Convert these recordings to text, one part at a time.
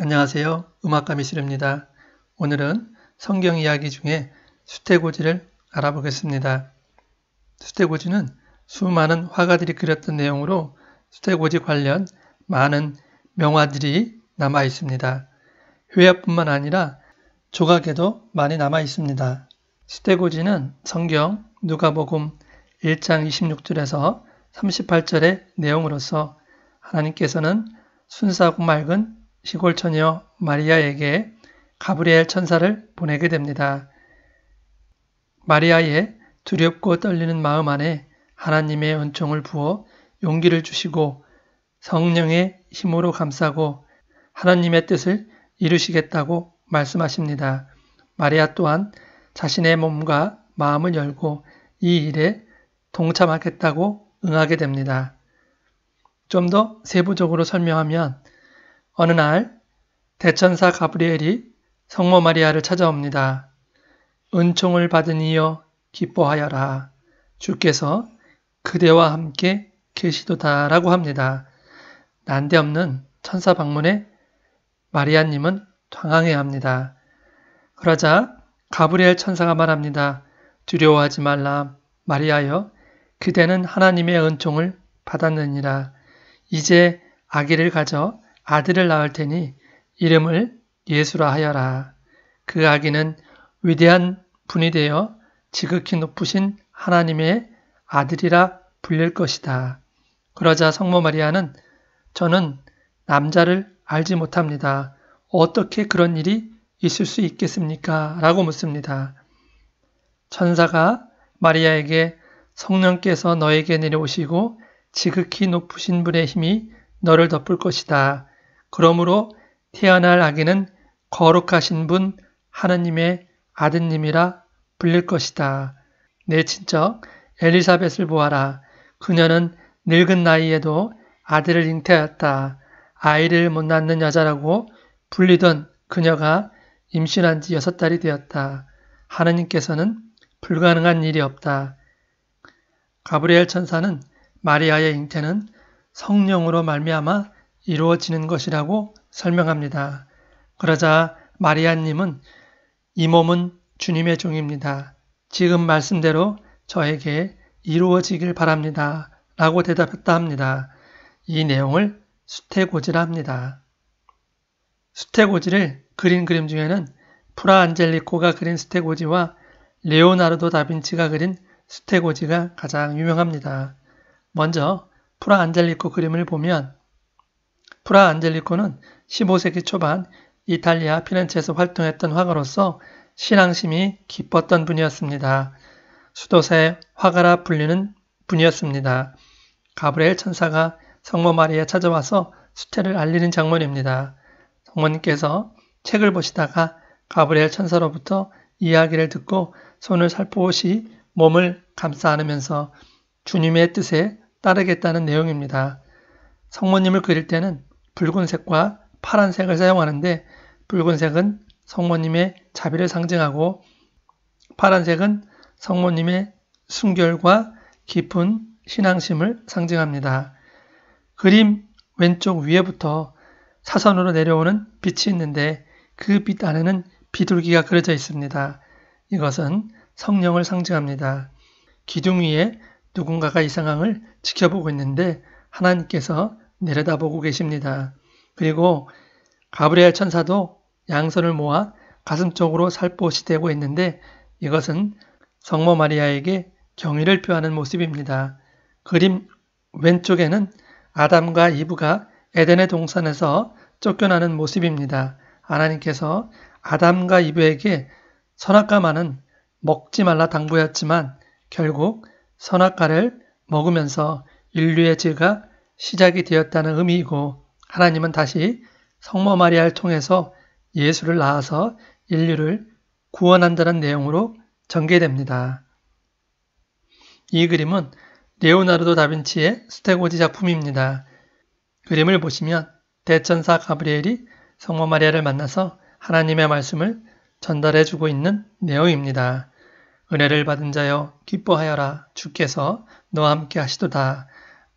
안녕하세요. 음악감이 실입니다. 오늘은 성경 이야기 중에 수태고지를 알아보겠습니다. 수태고지는 수많은 화가들이 그렸던 내용으로 수태고지 관련 많은 명화들이 남아 있습니다. 회화뿐만 아니라 조각에도 많이 남아 있습니다. 수태고지는 성경 누가복음 1장 26절에서 38절의 내용으로서 하나님께서는 순수하고 맑은 시골 처녀 마리아에게 가브리엘 천사를 보내게 됩니다. 마리아의 두렵고 떨리는 마음 안에 하나님의 은총을 부어 용기를 주시고 성령의 힘으로 감싸고 하나님의 뜻을 이루시겠다고 말씀하십니다. 마리아 또한 자신의 몸과 마음을 열고 이 일에 동참하겠다고 응하게 됩니다. 좀 더 세부적으로 설명하면 어느 날 대천사 가브리엘이 성모 마리아를 찾아옵니다. 은총을 받은 이여 기뻐하여라. 주께서 그대와 함께 계시도다라고 합니다. 난데없는 천사 방문에 마리아님은 당황해 합니다. 그러자 가브리엘 천사가 말합니다. 두려워하지 말라. 마리아여, 그대는 하나님의 은총을 받았느니라. 이제 아기를 가져 아들을 낳을 테니 이름을 예수라 하여라. 그 아기는 위대한 분이 되어 지극히 높으신 하나님의 아들이라 불릴 것이다. 그러자 성모 마리아는 저는 남자를 알지 못합니다. 어떻게 그런 일이 있을 수 있겠습니까? 라고 묻습니다. 천사가 마리아에게 성령께서 너에게 내려오시고 지극히 높으신 분의 힘이 너를 덮을 것이다. 그러므로 태어날 아기는 거룩하신 분 하느님의 아드님이라 불릴 것이다. 내 친척 엘리사벳을 보아라. 그녀는 늙은 나이에도 아들을 잉태하였다. 아이를 못 낳는 여자라고 불리던 그녀가 임신한 지 여섯 달이 되었다. 하느님께서는 불가능한 일이 없다. 가브리엘 천사는 마리아의 잉태는 성령으로 말미암아 이루어지는 것이라고 설명합니다. 그러자 마리아님은 이 몸은 주님의 종입니다. 지금 말씀대로 저에게 이루어지길 바랍니다. 라고 대답했다 합니다. 이 내용을 수태고지라 합니다. 수태고지를 그린 그림 중에는 프라 안젤리코가 그린 수태고지와 레오나르도 다빈치가 그린 수태고지가 가장 유명합니다. 먼저 프라 안젤리코 그림을 보면 프라 안젤리코는 15세기 초반 이탈리아 피렌체에서 활동했던 화가로서 신앙심이 깊었던 분이었습니다. 수도사의 화가라 불리는 분이었습니다. 가브리엘 천사가 성모 마리에 찾아와서 수태를 알리는 장면입니다. 성모님께서 책을 보시다가 가브리엘 천사로부터 이야기를 듣고 손을 살포시 몸을 감싸 안으면서 주님의 뜻에 따르겠다는 내용입니다. 성모님을 그릴 때는 붉은색과 파란색을 사용하는데 붉은색은 성모님의 자비를 상징하고 파란색은 성모님의 순결과 깊은 신앙심을 상징합니다. 그림 왼쪽 위에부터 사선으로 내려오는 빛이 있는데 그 빛 안에는 비둘기가 그려져 있습니다. 이것은 성령을 상징합니다. 기둥 위에 누군가가 이 상황을 지켜보고 있는데 하나님께서 내려다보고 계십니다. 그리고 가브리엘 천사도 양손을 모아 가슴 쪽으로 살포시 대고 있는데 이것은 성모 마리아에게 경의를 표하는 모습입니다. 그림 왼쪽에는 아담과 이브가 에덴의 동산에서 쫓겨나는 모습입니다. 하나님께서 아담과 이브에게 선악과만은 먹지 말라 당부였지만 결국 선악과를 먹으면서 인류의 죄가 시작이 되었다는 의미이고 하나님은 다시 성모 마리아를 통해서 예수를 낳아서 인류를 구원한다는 내용으로 전개됩니다. 이 그림은 레오나르도 다빈치의 스테고지 작품입니다. 그림을 보시면 대천사 가브리엘이 성모 마리아를 만나서 하나님의 말씀을 전달해 주고 있는 내용입니다. 은혜를 받은 자여 기뻐하여라 주께서 너와 함께 하시도다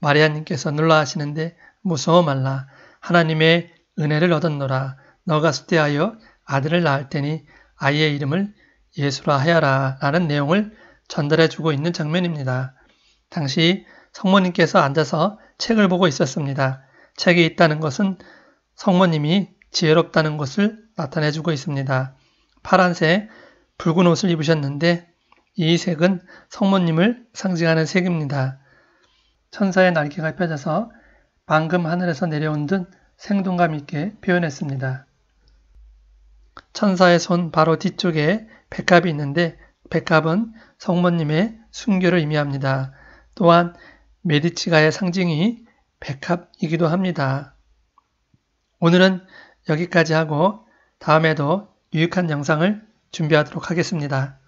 마리아님께서 놀라 하시는데 무서워 말라. 하나님의 은혜를 얻었노라. 너가 수대하여 아들을 낳을 테니 아이의 이름을 예수라 하여라. 라는 내용을 전달해 주고 있는 장면입니다. 당시 성모님께서 앉아서 책을 보고 있었습니다. 책이 있다는 것은 성모님이 지혜롭다는 것을 나타내 주고 있습니다. 파란색 붉은 옷을 입으셨는데 이 색은 성모님을 상징하는 색입니다. 천사의 날개가 펴져서 방금 하늘에서 내려온 듯 생동감 있게 표현했습니다. 천사의 손 바로 뒤쪽에 백합이 있는데 백합은 성모님의 순교를 의미합니다. 또한 메디치가의 상징이 백합이기도 합니다. 오늘은 여기까지 하고 다음에도 유익한 영상을 준비하도록 하겠습니다.